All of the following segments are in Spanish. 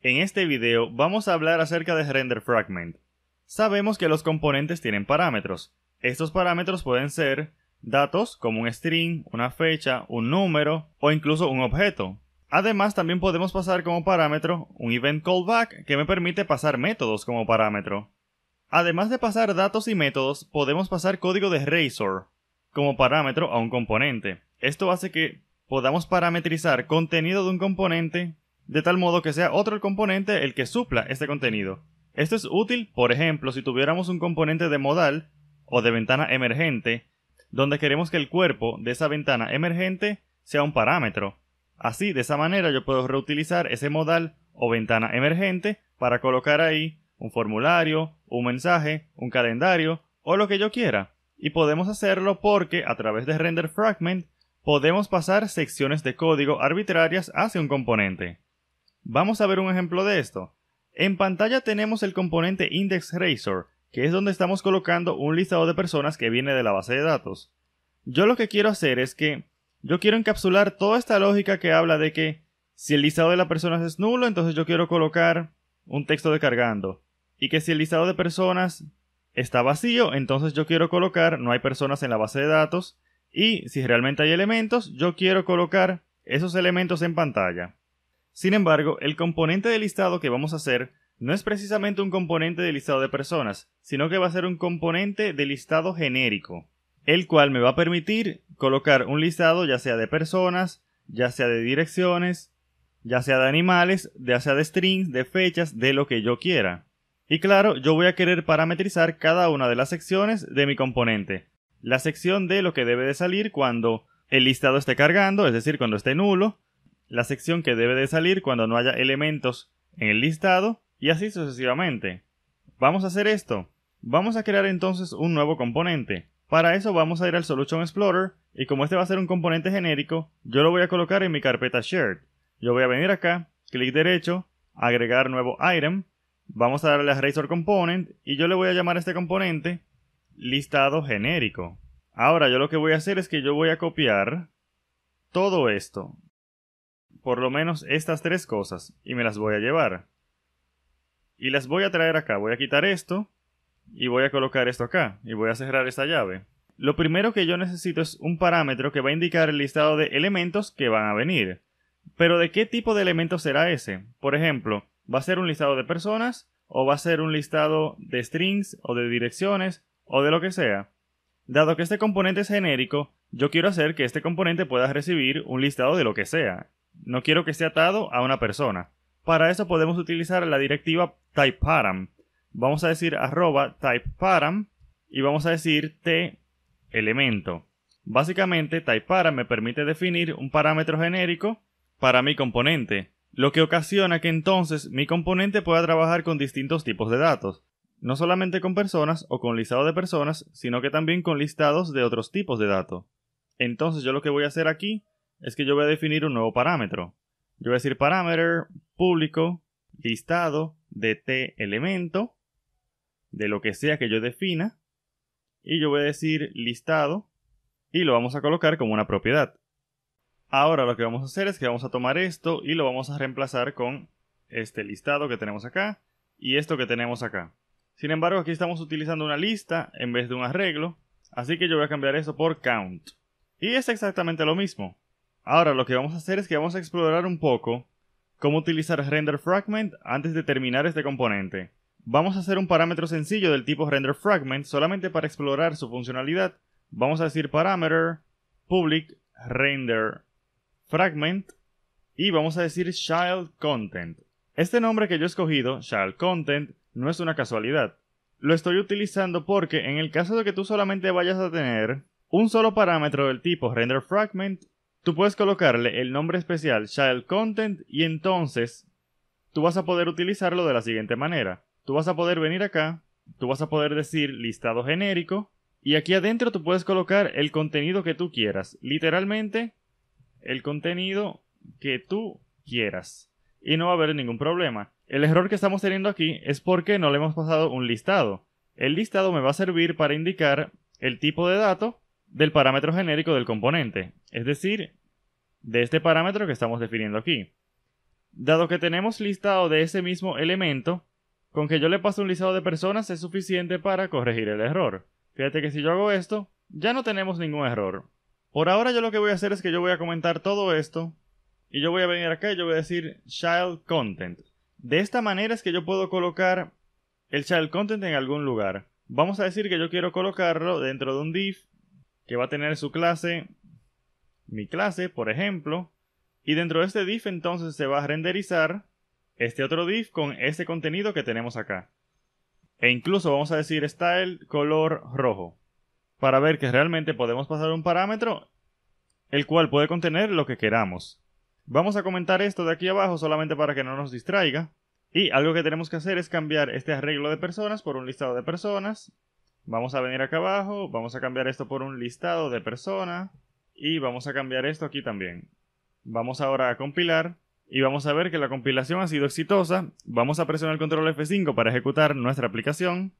En este video vamos a hablar acerca de render fragment. Sabemos que los componentes tienen parámetros. Estos parámetros pueden ser datos como un string, una fecha, un número o incluso un objeto. Además también podemos pasar como parámetro un event callback que me permite pasar métodos como parámetro. Además de pasar datos y métodos, podemos pasar código de Razor como parámetro a un componente. Esto hace que podamos parametrizar contenido de un componente de tal modo que sea otro el componente el que supla este contenido. Esto es útil, por ejemplo, si tuviéramos un componente de modal o de ventana emergente, donde queremos que el cuerpo de esa ventana emergente sea un parámetro. Así, de esa manera yo puedo reutilizar ese modal o ventana emergente para colocar ahí un formulario, un mensaje, un calendario o lo que yo quiera. Y podemos hacerlo porque a través de render fragment podemos pasar secciones de código arbitrarias hacia un componente. Vamos a ver un ejemplo de esto. En pantalla tenemos el componente Index Razor, que es donde estamos colocando un listado de personas que viene de la base de datos. Yo lo que quiero hacer es que yo quiero encapsular toda esta lógica que habla de que si el listado de las personas es nulo, entonces yo quiero colocar un texto de cargando. Y que si el listado de personas está vacío, entonces yo quiero colocar no hay personas en la base de datos. Y si realmente hay elementos, yo quiero colocar esos elementos en pantalla. Sin embargo, el componente de listado que vamos a hacer no es precisamente un componente de listado de personas, sino que va a ser un componente de listado genérico, el cual me va a permitir colocar un listado ya sea de personas, ya sea de direcciones, ya sea de animales, ya sea de strings, de fechas, de lo que yo quiera. Y claro, yo voy a querer parametrizar cada una de las secciones de mi componente. La sección de lo que debe de salir cuando el listado esté cargando, es decir, cuando esté nulo, la sección que debe de salir cuando no haya elementos en el listado y así sucesivamente. Vamos a hacer esto. Vamos a crear entonces un nuevo componente. Para eso vamos a ir al Solution Explorer y como este va a ser un componente genérico, yo lo voy a colocar en mi carpeta Shared. Yo voy a venir acá, clic derecho, agregar nuevo item, vamos a darle a Razor Component y yo le voy a llamar a este componente listado genérico. Ahora yo lo que voy a hacer es que yo voy a copiar todo esto por lo menos estas tres cosas y me las voy a llevar. Y las voy a traer acá. Voy a quitar esto y voy a colocar esto acá y voy a cerrar esta llave. Lo primero que yo necesito es un parámetro que va a indicar el listado de elementos que van a venir. Pero ¿de qué tipo de elementos será ese? Por ejemplo, ¿va a ser un listado de personas o va a ser un listado de strings o de direcciones o de lo que sea? Dado que este componente es genérico, yo quiero hacer que este componente pueda recibir un listado de lo que sea. No quiero que esté atado a una persona. Para eso podemos utilizar la directiva typeparam. Vamos a decir arroba typeparam y vamos a decir t elemento. Básicamente, typeparam me permite definir un parámetro genérico para mi componente, lo que ocasiona que entonces mi componente pueda trabajar con distintos tipos de datos, no solamente con personas o con listado de personas, sino que también con listados de otros tipos de datos. Entonces yo lo que voy a hacer aquí es que yo voy a definir un nuevo parámetro. Yo voy a decir parámetro público listado de t elemento de lo que sea que yo defina y yo voy a decir listado y lo vamos a colocar como una propiedad. Ahora lo que vamos a hacer es que vamos a tomar esto y lo vamos a reemplazar con este listado que tenemos acá y esto que tenemos acá. Sin embargo, aquí estamos utilizando una lista en vez de un arreglo, así que yo voy a cambiar eso por count. Y es exactamente lo mismo. Ahora lo que vamos a hacer es que vamos a explorar un poco cómo utilizar render fragment antes de terminar este componente. Vamos a hacer un parámetro sencillo del tipo render fragment solamente para explorar su funcionalidad. Vamos a decir parameter public render fragment y vamos a decir child content. Este nombre que yo he escogido, child content, no es una casualidad. Lo estoy utilizando porque en el caso de que tú solamente vayas a tener un solo parámetro del tipo render fragment, tú puedes colocarle el nombre especial child content y entonces tú vas a poder utilizarlo de la siguiente manera. Tú vas a poder venir acá, tú vas a poder decir listado genérico y aquí adentro tú puedes colocar el contenido que tú quieras, literalmente el contenido que tú quieras y no va a haber ningún problema. El error que estamos teniendo aquí es porque no le hemos pasado un listado. El listado me va a servir para indicar el tipo de dato del parámetro genérico del componente, es decir, de este parámetro que estamos definiendo aquí. Dado que tenemos listado de ese mismo elemento, con que yo le pase un listado de personas es suficiente para corregir el error. Fíjate que si yo hago esto, ya no tenemos ningún error. Por ahora yo lo que voy a hacer es que yo voy a comentar todo esto y yo voy a venir acá y yo voy a decir child content. De esta manera es que yo puedo colocar el child content en algún lugar. Vamos a decir que yo quiero colocarlo dentro de un div que va a tener su clase, mi clase, por ejemplo, y dentro de este div entonces se va a renderizar este otro div con ese contenido que tenemos acá. E incluso vamos a decir style color rojo, para ver que realmente podemos pasar un parámetro el cual puede contener lo que queramos. Vamos a comentar esto de aquí abajo solamente para que no nos distraiga. Y algo que tenemos que hacer es cambiar este arreglo de personas por un listado de personas Vamos a venir acá abajo, vamos a cambiar esto por un listado de personas y vamos a cambiar esto aquí también. Vamos ahora a compilar y vamos a ver que la compilación ha sido exitosa. Vamos a presionar el control F5 para ejecutar nuestra aplicación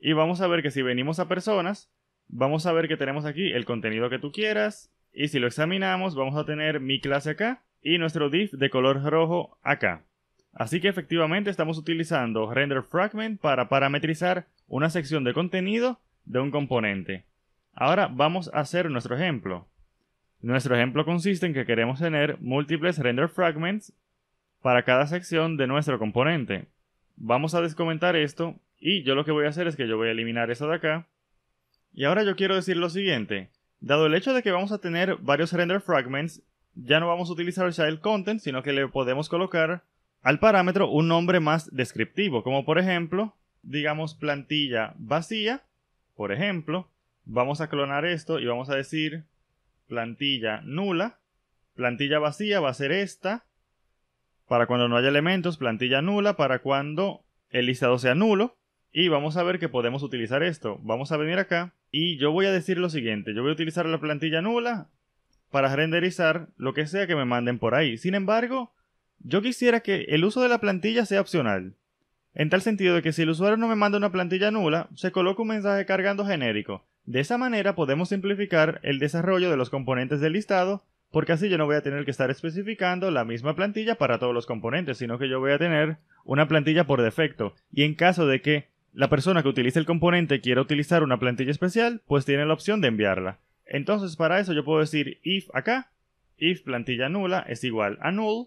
y vamos a ver que si venimos a personas, vamos a ver que tenemos aquí el contenido que tú quieras y si lo examinamos vamos a tener mi clase acá y nuestro div de color rojo acá. Así que efectivamente estamos utilizando render fragment para parametrizar una sección de contenido de un componente. Ahora vamos a hacer nuestro ejemplo. Nuestro ejemplo consiste en que queremos tener múltiples render fragments para cada sección de nuestro componente. Vamos a descomentar esto y yo lo que voy a hacer es que yo voy a eliminar esto de acá. Y ahora yo quiero decir lo siguiente. Dado el hecho de que vamos a tener varios render fragments, ya no vamos a utilizar child content, sino que le podemos colocar al parámetro un nombre más descriptivo, como por ejemplo, digamos plantilla vacía, por ejemplo, vamos a clonar esto y vamos a decir plantilla nula, plantilla vacía va a ser esta, para cuando no haya elementos, plantilla nula, para cuando el listado sea nulo, y vamos a ver que podemos utilizar esto. Vamos a venir acá y yo voy a decir lo siguiente, yo voy a utilizar la plantilla nula para renderizar lo que sea que me manden por ahí. Sin embargo, yo quisiera que el uso de la plantilla sea opcional. En tal sentido de que si el usuario no me manda una plantilla nula, se coloca un mensaje cargando genérico. De esa manera podemos simplificar el desarrollo de los componentes del listado, porque así yo no voy a tener que estar especificando la misma plantilla para todos los componentes, sino que yo voy a tener una plantilla por defecto. Y en caso de que la persona que utilice el componente quiera utilizar una plantilla especial, pues tiene la opción de enviarla. Entonces para eso yo puedo decir if acá, if plantilla nula es igual a null,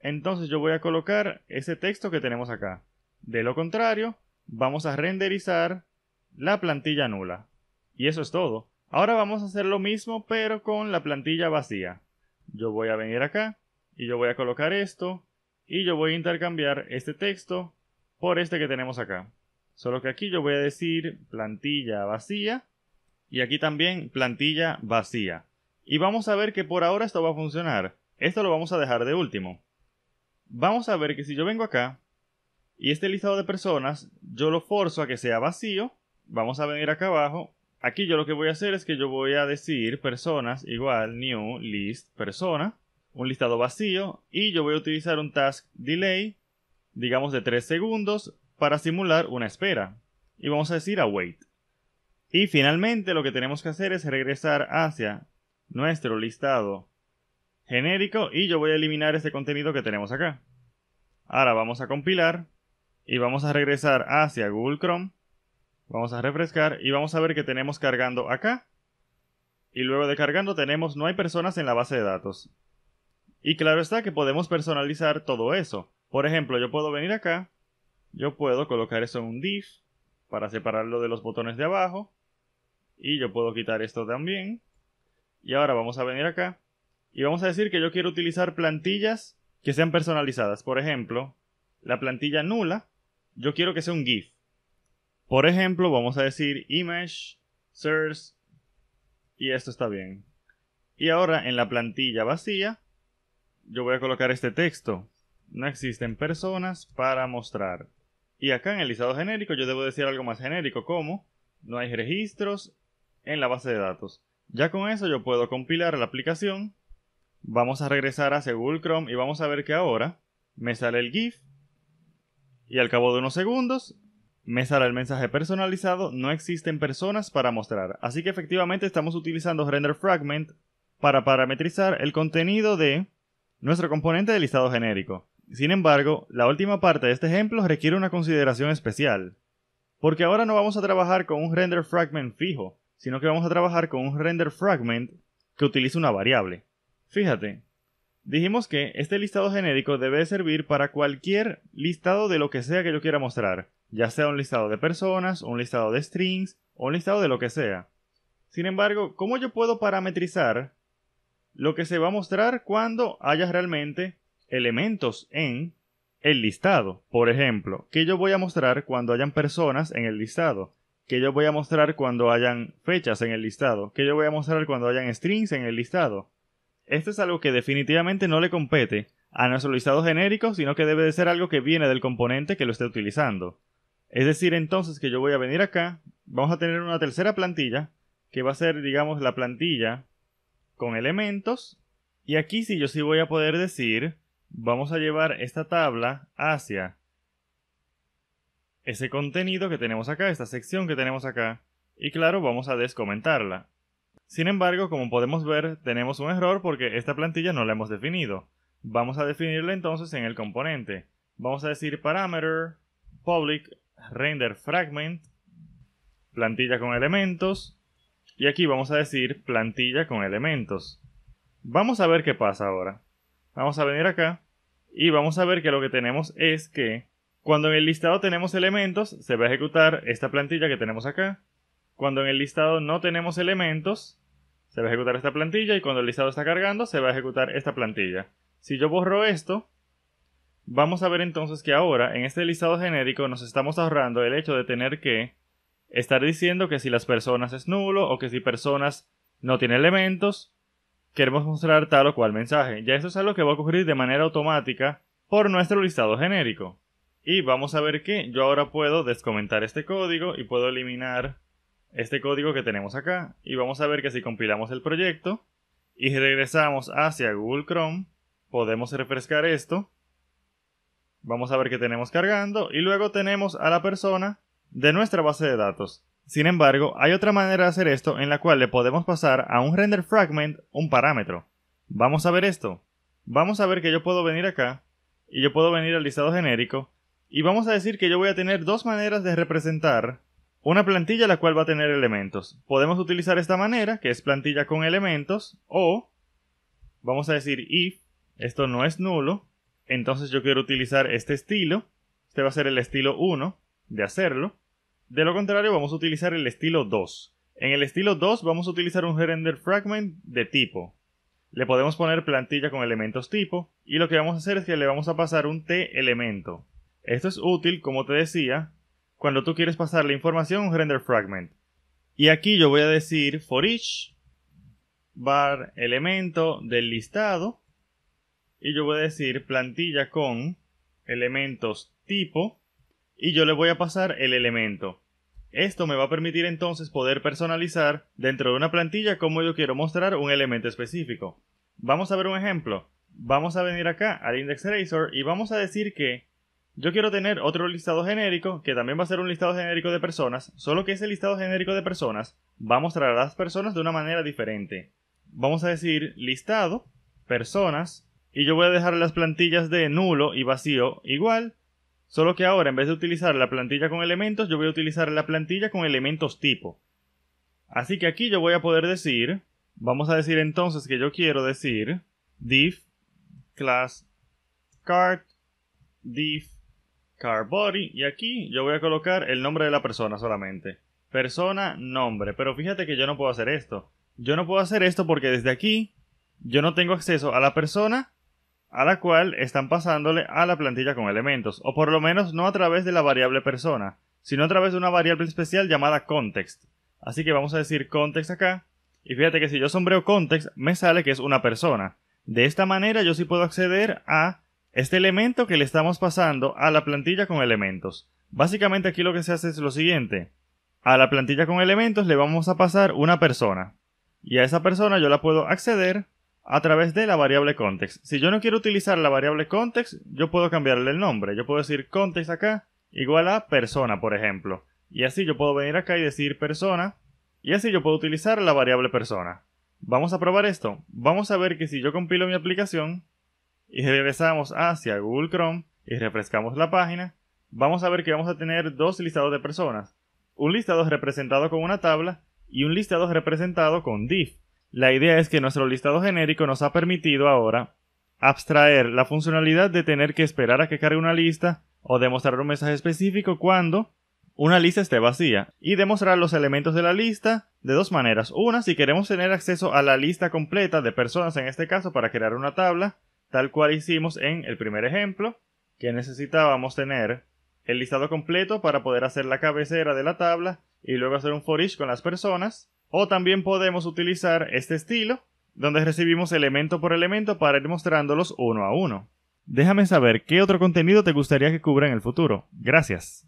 entonces yo voy a colocar ese texto que tenemos acá. De lo contrario, vamos a renderizar la plantilla nula. Y eso es todo. Ahora vamos a hacer lo mismo pero con la plantilla vacía. Yo voy a venir acá y yo voy a colocar esto y yo voy a intercambiar este texto por este que tenemos acá. Solo que aquí yo voy a decir plantilla vacía y aquí también plantilla vacía. Y vamos a ver que por ahora esto va a funcionar. Esto lo vamos a dejar de último vamos a ver que si yo vengo acá y este listado de personas, yo lo forzo a que sea vacío, vamos a venir acá abajo. Aquí yo lo que voy a hacer es que yo voy a decir personas igual new list persona, un listado vacío y yo voy a utilizar un task delay, digamos de 3 segundos, para simular una espera. Y vamos a decir await. Y finalmente lo que tenemos que hacer es regresar hacia nuestro listado genérico y yo voy a eliminar este contenido que tenemos acá. Ahora vamos a compilar y vamos a regresar hacia Google Chrome. Vamos a refrescar y vamos a ver que tenemos cargando acá. Y luego de cargando tenemos no hay personas en la base de datos. Y claro está que podemos personalizar todo eso. Por ejemplo, yo puedo venir acá, yo puedo colocar eso en un div para separarlo de los botones de abajo. Y yo puedo quitar esto también. Y ahora vamos a venir acá y vamos a decir que yo quiero utilizar plantillas que sean personalizadas. Por ejemplo, la plantilla nula, yo quiero que sea un GIF. Por ejemplo, vamos a decir image, search, y esto está bien. Y ahora en la plantilla vacía, yo voy a colocar este texto. No existen personas para mostrar. Y acá en el listado genérico yo debo decir algo más genérico como no hay registros en la base de datos. Ya con eso yo puedo compilar la aplicación Vamos a regresar a Google Chrome y vamos a ver que ahora me sale el GIF y al cabo de unos segundos me sale el mensaje personalizado, no existen personas para mostrar. Así que efectivamente estamos utilizando Render Fragment para parametrizar el contenido de nuestro componente de listado genérico. Sin embargo, la última parte de este ejemplo requiere una consideración especial, porque ahora no vamos a trabajar con un render fragment fijo, sino que vamos a trabajar con un render fragment que utiliza una variable. Fíjate, dijimos que este listado genérico debe servir para cualquier listado de lo que sea que yo quiera mostrar, ya sea un listado de personas, un listado de strings o un listado de lo que sea. Sin embargo, ¿cómo yo puedo parametrizar lo que se va a mostrar cuando haya realmente elementos en el listado? Por ejemplo, ¿qué yo voy a mostrar cuando hayan personas en el listado? ¿Qué yo voy a mostrar cuando hayan fechas en el listado? ¿Qué yo voy a mostrar cuando hayan strings en el listado? Esto es algo que definitivamente no le compete a nuestro listado genérico, sino que debe de ser algo que viene del componente que lo esté utilizando. Es decir, entonces que yo voy a venir acá, vamos a tener una tercera plantilla, que va a ser, digamos, la plantilla con elementos. Y aquí sí yo sí voy a poder decir, vamos a llevar esta tabla hacia ese contenido que tenemos acá, esta sección que tenemos acá. Y claro, vamos a descomentarla. Sin embargo, como podemos ver, tenemos un error porque esta plantilla no la hemos definido. Vamos a definirla entonces en el componente. Vamos a decir parameter public render fragment plantilla con elementos y aquí vamos a decir plantilla con elementos. Vamos a ver qué pasa ahora. Vamos a venir acá y vamos a ver que lo que tenemos es que cuando en el listado tenemos elementos se va a ejecutar esta plantilla que tenemos acá cuando en el listado no tenemos elementos, se va a ejecutar esta plantilla y cuando el listado está cargando, se va a ejecutar esta plantilla. Si yo borro esto, vamos a ver entonces que ahora en este listado genérico nos estamos ahorrando el hecho de tener que estar diciendo que si las personas es nulo o que si personas no tiene elementos, queremos mostrar tal o cual mensaje. Ya eso es algo que va a ocurrir de manera automática por nuestro listado genérico. Y vamos a ver que yo ahora puedo descomentar este código y puedo eliminar este código que tenemos acá y vamos a ver que si compilamos el proyecto y regresamos hacia Google Chrome, podemos refrescar esto. Vamos a ver que tenemos cargando y luego tenemos a la persona de nuestra base de datos. Sin embargo, hay otra manera de hacer esto en la cual le podemos pasar a un render fragment un parámetro. Vamos a ver esto. Vamos a ver que yo puedo venir acá y yo puedo venir al listado genérico y vamos a decir que yo voy a tener dos maneras de representar una plantilla la cual va a tener elementos. Podemos utilizar esta manera, que es plantilla con elementos, o vamos a decir if esto no es nulo, entonces yo quiero utilizar este estilo, este va a ser el estilo 1 de hacerlo. De lo contrario, vamos a utilizar el estilo 2. En el estilo 2 vamos a utilizar un render fragment de tipo. Le podemos poner plantilla con elementos tipo y lo que vamos a hacer es que le vamos a pasar un t elemento. Esto es útil, como te decía, cuando tú quieres pasar la información render fragment. Y aquí yo voy a decir for each bar elemento del listado y yo voy a decir plantilla con elementos tipo y yo le voy a pasar el elemento. Esto me va a permitir entonces poder personalizar dentro de una plantilla cómo yo quiero mostrar un elemento específico. Vamos a ver un ejemplo. Vamos a venir acá al index eraser y vamos a decir que yo quiero tener otro listado genérico, que también va a ser un listado genérico de personas, solo que ese listado genérico de personas va a mostrar a las personas de una manera diferente. Vamos a decir listado, personas, y yo voy a dejar las plantillas de nulo y vacío igual, solo que ahora en vez de utilizar la plantilla con elementos, yo voy a utilizar la plantilla con elementos tipo. Así que aquí yo voy a poder decir, vamos a decir entonces que yo quiero decir div class card div car body y aquí yo voy a colocar el nombre de la persona solamente. Persona, nombre. Pero fíjate que yo no puedo hacer esto. Yo no puedo hacer esto porque desde aquí yo no tengo acceso a la persona a la cual están pasándole a la plantilla con elementos, o por lo menos no a través de la variable persona, sino a través de una variable especial llamada context. Así que vamos a decir context acá, y fíjate que si yo sombreo context, me sale que es una persona. De esta manera yo sí puedo acceder a este elemento que le estamos pasando a la plantilla con elementos. Básicamente aquí lo que se hace es lo siguiente. A la plantilla con elementos le vamos a pasar una persona. Y a esa persona yo la puedo acceder a través de la variable context. Si yo no quiero utilizar la variable context, yo puedo cambiarle el nombre. Yo puedo decir context acá igual a persona, por ejemplo. Y así yo puedo venir acá y decir persona. Y así yo puedo utilizar la variable persona. Vamos a probar esto. Vamos a ver que si yo compilo mi aplicación, y regresamos hacia Google Chrome y refrescamos la página, vamos a ver que vamos a tener dos listados de personas. Un listado representado con una tabla y un listado representado con div. La idea es que nuestro listado genérico nos ha permitido ahora abstraer la funcionalidad de tener que esperar a que cargue una lista o demostrar un mensaje específico cuando una lista esté vacía y demostrar los elementos de la lista de dos maneras. Una, si queremos tener acceso a la lista completa de personas en este caso para crear una tabla tal cual hicimos en el primer ejemplo, que necesitábamos tener el listado completo para poder hacer la cabecera de la tabla y luego hacer un for con las personas, o también podemos utilizar este estilo, donde recibimos elemento por elemento para ir mostrándolos uno a uno. Déjame saber qué otro contenido te gustaría que cubra en el futuro. Gracias.